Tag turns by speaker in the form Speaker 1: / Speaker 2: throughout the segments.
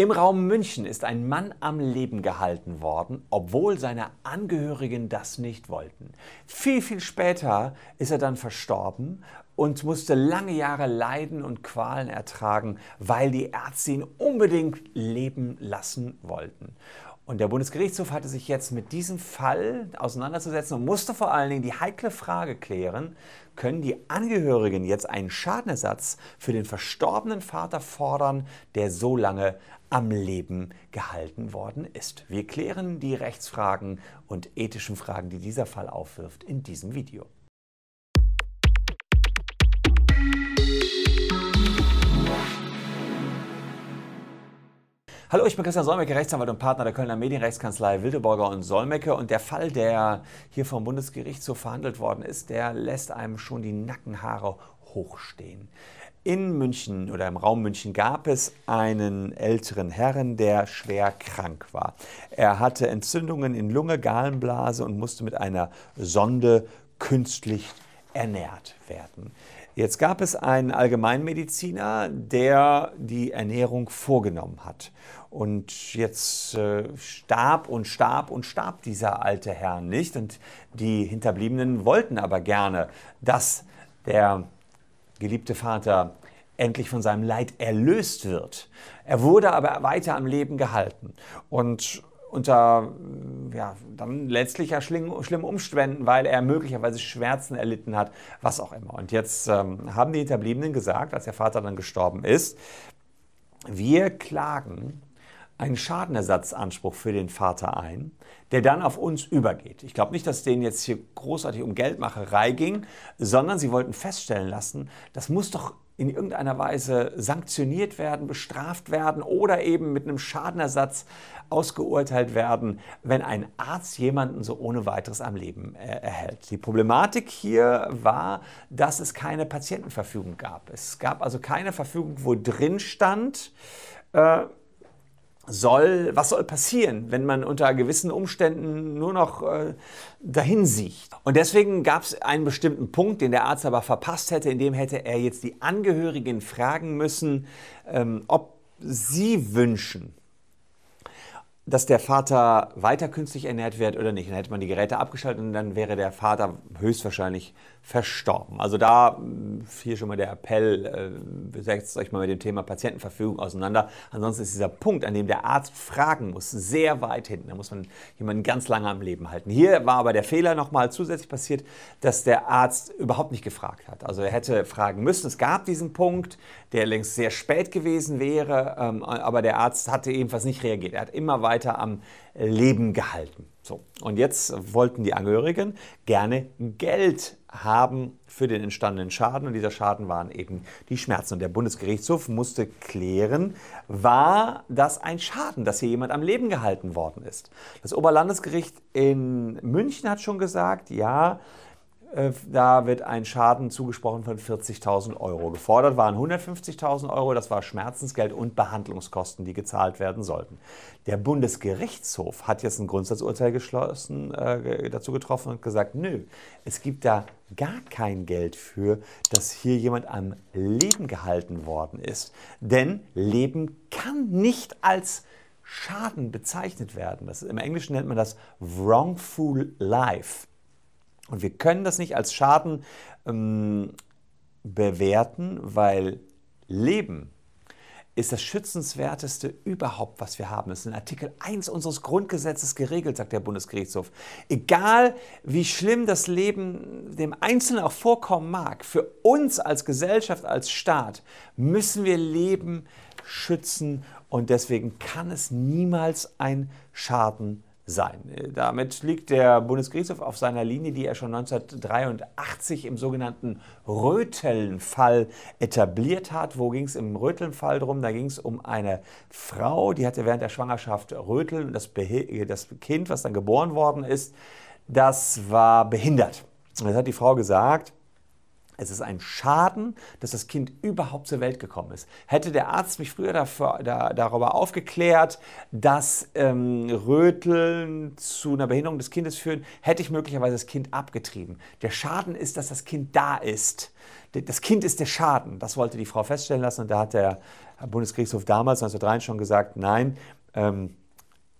Speaker 1: Im Raum München ist ein Mann am Leben gehalten worden, obwohl seine Angehörigen das nicht wollten. Viel, viel später ist er dann verstorben und musste lange Jahre Leiden und Qualen ertragen, weil die Ärzte ihn unbedingt leben lassen wollten. Und der Bundesgerichtshof hatte sich jetzt mit diesem Fall auseinanderzusetzen und musste vor allen Dingen die heikle Frage klären, können die Angehörigen jetzt einen Schadenersatz für den verstorbenen Vater fordern, der so lange am Leben gehalten worden ist. Wir klären die Rechtsfragen und ethischen Fragen, die dieser Fall aufwirft, in diesem Video. Hallo, ich bin Christian Solmecke, Rechtsanwalt und Partner der Kölner Medienrechtskanzlei Wildeborger und Solmecke. Und der Fall, der hier vom Bundesgericht so verhandelt worden ist, der lässt einem schon die Nackenhaare hochstehen. In München oder im Raum München gab es einen älteren Herrn, der schwer krank war. Er hatte Entzündungen in Lunge, Gallenblase und musste mit einer Sonde künstlich ernährt werden. Jetzt gab es einen Allgemeinmediziner, der die Ernährung vorgenommen hat. Und jetzt äh, starb und starb und starb dieser alte Herr nicht. Und die Hinterbliebenen wollten aber gerne, dass der geliebte Vater endlich von seinem Leid erlöst wird. Er wurde aber weiter am Leben gehalten. Und unter ja, dann letztlich ja schlimmen Umständen, weil er möglicherweise Schmerzen erlitten hat, was auch immer. Und jetzt ähm, haben die Hinterbliebenen gesagt, als der Vater dann gestorben ist, wir klagen einen Schadenersatzanspruch für den Vater ein, der dann auf uns übergeht. Ich glaube nicht, dass denen jetzt hier großartig um Geldmacherei ging, sondern sie wollten feststellen lassen, das muss doch in irgendeiner Weise sanktioniert werden, bestraft werden oder eben mit einem Schadenersatz ausgeurteilt werden, wenn ein Arzt jemanden so ohne weiteres am Leben äh, erhält. Die Problematik hier war, dass es keine Patientenverfügung gab. Es gab also keine Verfügung, wo drin stand, äh, soll, was soll passieren, wenn man unter gewissen Umständen nur noch äh, dahin sieht. Und deswegen gab es einen bestimmten Punkt, den der Arzt aber verpasst hätte, in dem hätte er jetzt die Angehörigen fragen müssen, ähm, ob sie wünschen, dass der Vater weiter künstlich ernährt wird oder nicht. Dann hätte man die Geräte abgeschaltet und dann wäre der Vater höchstwahrscheinlich verstorben. Also da hm, hier schon mal der Appell, äh, setzt euch mal mit dem Thema Patientenverfügung auseinander. Ansonsten ist dieser Punkt, an dem der Arzt fragen muss, sehr weit hinten. Da muss man jemanden ganz lange am Leben halten. Hier war aber der Fehler nochmal zusätzlich passiert, dass der Arzt überhaupt nicht gefragt hat. Also er hätte fragen müssen. Es gab diesen Punkt, der längst sehr spät gewesen wäre, ähm, aber der Arzt hatte ebenfalls nicht reagiert. Er hat immer weiter weiter am Leben gehalten. So, und jetzt wollten die Angehörigen gerne Geld haben für den entstandenen Schaden und dieser Schaden waren eben die Schmerzen. Und der Bundesgerichtshof musste klären, war das ein Schaden, dass hier jemand am Leben gehalten worden ist. Das Oberlandesgericht in München hat schon gesagt, ja, äh, da wird ein Schaden zugesprochen von 40.000 Euro. Gefordert waren 150.000 Euro, das war Schmerzensgeld und Behandlungskosten, die gezahlt werden sollten. Der Bundesgerichtshof hat jetzt ein Grundsatzurteil geschlossen, äh, dazu getroffen und gesagt, nö, es gibt da gar kein Geld für, dass hier jemand am Leben gehalten worden ist. Denn Leben kann nicht als Schaden bezeichnet werden. Das, Im Englischen nennt man das wrongful life. Und wir können das nicht als Schaden ähm, bewerten, weil Leben ist das Schützenswerteste überhaupt, was wir haben. Das ist in Artikel 1 unseres Grundgesetzes geregelt, sagt der Bundesgerichtshof. Egal, wie schlimm das Leben dem Einzelnen auch vorkommen mag, für uns als Gesellschaft, als Staat müssen wir Leben schützen und deswegen kann es niemals ein Schaden sein sein. Äh, damit liegt der Bundesgerichtshof auf seiner Linie, die er schon 1983 im sogenannten Rötelnfall etabliert hat. Wo ging es im Rötelnfall fall drum? Da ging es um eine Frau, die hatte während der Schwangerschaft Röteln und das, das Kind, was dann geboren worden ist, das war behindert. Das hat die Frau gesagt, es ist ein Schaden, dass das Kind überhaupt zur Welt gekommen ist. Hätte der Arzt mich früher dafür, da, darüber aufgeklärt, dass ähm, Röteln zu einer Behinderung des Kindes führen, hätte ich möglicherweise das Kind abgetrieben. Der Schaden ist, dass das Kind da ist. Das Kind ist der Schaden. Das wollte die Frau feststellen lassen und da hat der Bundesgerichtshof damals 1903 schon gesagt, nein, ähm,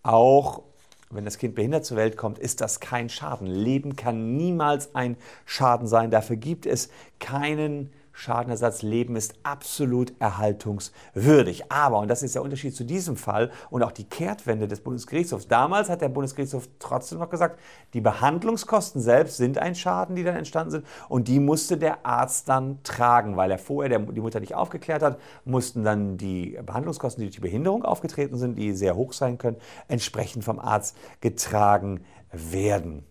Speaker 1: auch wenn das Kind behindert zur Welt kommt, ist das kein Schaden. Leben kann niemals ein Schaden sein. Dafür gibt es keinen Schadenersatzleben ist absolut erhaltungswürdig. Aber, und das ist der Unterschied zu diesem Fall und auch die Kehrtwende des Bundesgerichtshofs, damals hat der Bundesgerichtshof trotzdem noch gesagt, die Behandlungskosten selbst sind ein Schaden, die dann entstanden sind und die musste der Arzt dann tragen, weil er vorher der, die Mutter nicht aufgeklärt hat, mussten dann die Behandlungskosten, die durch die Behinderung aufgetreten sind, die sehr hoch sein können, entsprechend vom Arzt getragen werden.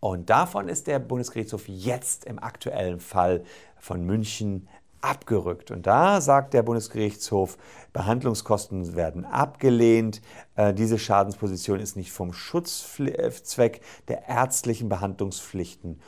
Speaker 1: Und davon ist der Bundesgerichtshof jetzt im aktuellen Fall von München abgerückt. Und da sagt der Bundesgerichtshof, Behandlungskosten werden abgelehnt. Äh, diese Schadensposition ist nicht vom Schutzzweck der ärztlichen Behandlungspflichten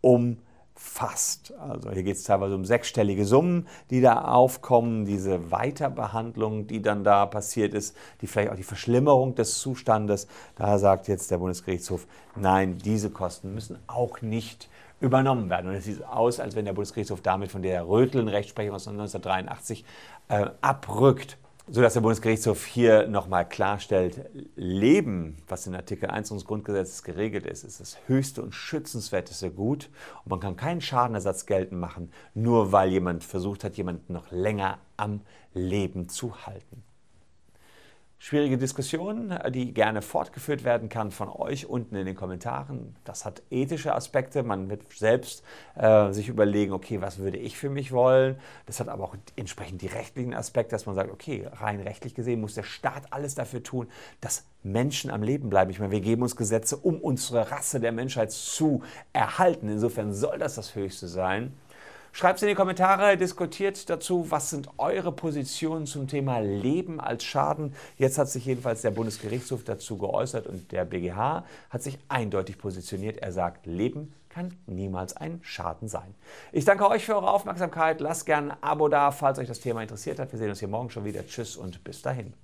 Speaker 1: um fast. Also hier geht es teilweise um sechsstellige Summen, die da aufkommen, diese Weiterbehandlung, die dann da passiert ist, die vielleicht auch die Verschlimmerung des Zustandes. Da sagt jetzt der Bundesgerichtshof, nein, diese Kosten müssen auch nicht übernommen werden. Und es sieht aus, als wenn der Bundesgerichtshof damit von der Rötlen-Rechtsprechung aus 1983 äh, abrückt sodass der Bundesgerichtshof hier nochmal klarstellt, Leben, was in Artikel 1 unseres Grundgesetzes geregelt ist, ist das höchste und schützenswerteste Gut. Und man kann keinen Schadenersatz geltend machen, nur weil jemand versucht hat, jemanden noch länger am Leben zu halten. Schwierige Diskussion, äh, die gerne fortgeführt werden kann von euch unten in den Kommentaren. Das hat ethische Aspekte. Man wird selbst äh, sich überlegen, okay, was würde ich für mich wollen? Das hat aber auch entsprechend die rechtlichen Aspekte, dass man sagt, okay, rein rechtlich gesehen muss der Staat alles dafür tun, dass Menschen am Leben bleiben. Ich meine, wir geben uns Gesetze, um unsere Rasse der Menschheit zu erhalten. Insofern soll das das Höchste sein. Schreibt es in die Kommentare, diskutiert dazu, was sind eure Positionen zum Thema Leben als Schaden. Jetzt hat sich jedenfalls der Bundesgerichtshof dazu geäußert und der BGH hat sich eindeutig positioniert. Er sagt, Leben kann niemals ein Schaden sein. Ich danke euch für eure Aufmerksamkeit. Lasst gerne ein Abo da, falls euch das Thema interessiert hat. Wir sehen uns hier morgen schon wieder. Tschüss und bis dahin.